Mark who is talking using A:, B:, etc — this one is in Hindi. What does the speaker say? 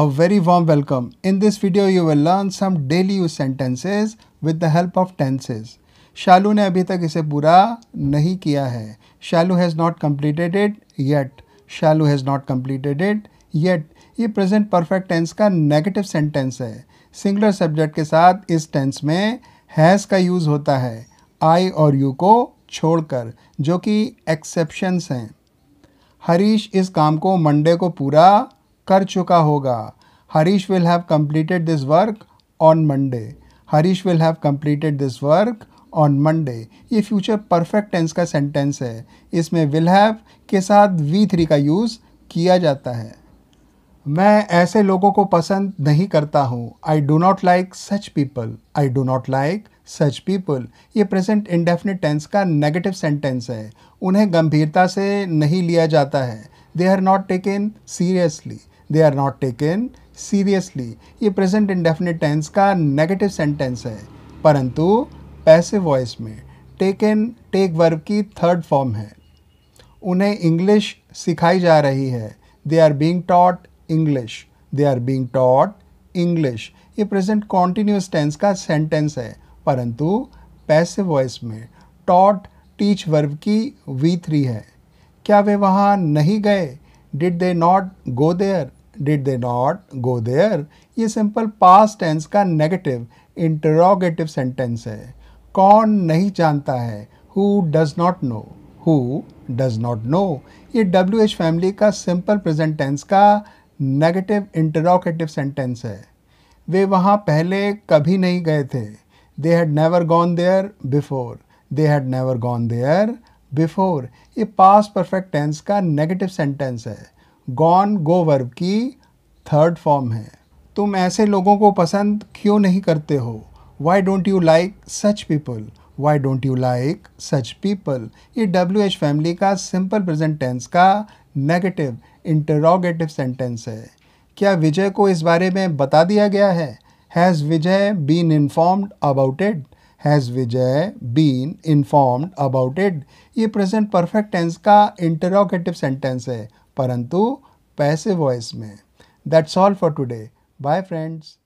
A: A very warm welcome. In this video you will learn some daily use sentences with the help of tenses. शालू ने अभी तक इसे पूरा नहीं किया है Shalu has not completed it yet Shalu has not completed it yet ये प्रेजेंट परफेक्ट टेंस का नेगेटिव सेंटेंस है सिंगुलर सब्जेक्ट के साथ इस टेंस में हैज़ का यूज़ होता है आई और यू को छोड़कर जो कि एक्सेप्शंस हैं हरीश इस काम को मंडे को पूरा कर चुका होगा Harish will have completed this work on Monday Harish will have completed this work on Monday ये फ्यूचर परफेक्ट टेंस का सेंटेंस है इसमें विल हैव के साथ वी थ्री का यूज़ किया जाता है मैं ऐसे लोगों को पसंद नहीं करता हूँ I do not like such people I do not like such people ये प्रेजेंट इंडेफिनिट टेंस का नेगेटिव सेंटेंस है उन्हें गंभीरता से नहीं लिया जाता है they are not taken seriously they are not taken seriously ये प्रेजेंट इंडेफिनिट टेंस का नेगेटिव सेंटेंस है परंतु पैसे वॉइस में टेकन टेक वर्ब की थर्ड फॉर्म है उन्हें इंग्लिश सिखाई जा रही है they are being taught English they are being taught English ये प्रेजेंट कॉन्टीन्यूस टेंस का सेंटेंस है परंतु पैसे वॉइस में टॉट टीच वर्ब की वी थ्री है क्या वे वहाँ नहीं गए did they not go there did they not go there ये सिंपल पास्ट टेंस का नेगेटिव इंटरोगेटिव सेंटेंस है कौन नहीं जानता है who does not know who does not know ये डब्ल्यू एच फैमिली का सिंपल प्रेजेंट टेंस का नेगेटिव इंटरोगेटिव सेंटेंस है वे वहाँ पहले कभी नहीं गए थे they had never gone there before they had never gone there before ये पास परफेक्ट टेंस का नेगेटिव सेंटेंस है गॉन गो वर्ब की थर्ड फॉर्म है तुम ऐसे लोगों को पसंद क्यों नहीं करते हो why don't you like such people why don't you like such people ये डब्ल्यू एच फैमिली का सिंपल प्रेजेंट टेंस का नेगेटिव इंटरोगेटिव सेंटेंस है क्या विजय को इस बारे में बता दिया गया है has Vijay been informed about it has Vijay been informed about it ये प्रेजेंट परफेक्ट टेंस का इंटरोगेटिव सेंटेंस है परंतु पैसिव वॉइस में that's all for today bye friends